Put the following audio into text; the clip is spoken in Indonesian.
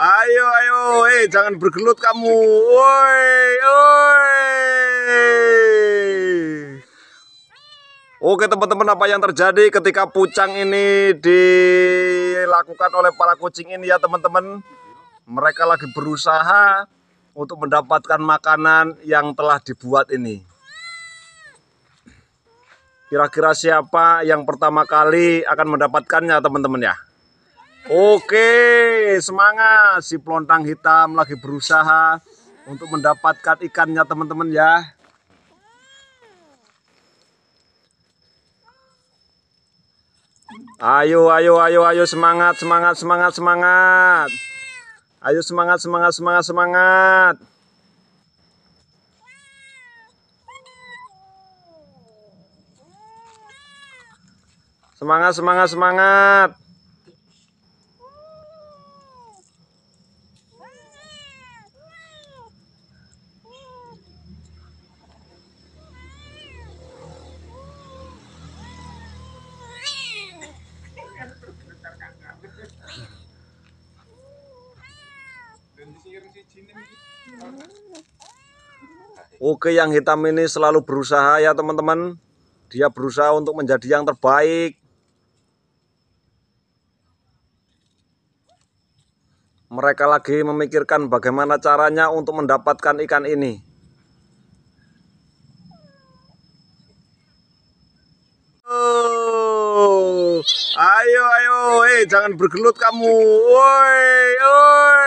Ayo, ayo, eh jangan bergelut kamu. Woi, woi. Oke teman-teman apa yang terjadi ketika pucang ini dilakukan oleh para kucing ini ya teman-teman Mereka lagi berusaha untuk mendapatkan makanan yang telah dibuat ini Kira-kira siapa yang pertama kali akan mendapatkannya teman-teman ya Oke, semangat si pelontang hitam lagi berusaha untuk mendapatkan ikannya teman-teman ya. Ayo, ayo, ayo, ayo semangat, semangat, semangat, semangat. Ayo semangat, semangat, semangat, semangat. Semangat, semangat, semangat. Oke, yang hitam ini selalu berusaha ya teman-teman. Dia berusaha untuk menjadi yang terbaik. Mereka lagi memikirkan bagaimana caranya untuk mendapatkan ikan ini. Oh, ayo, ayo, eh jangan bergelut kamu. Woi, woi.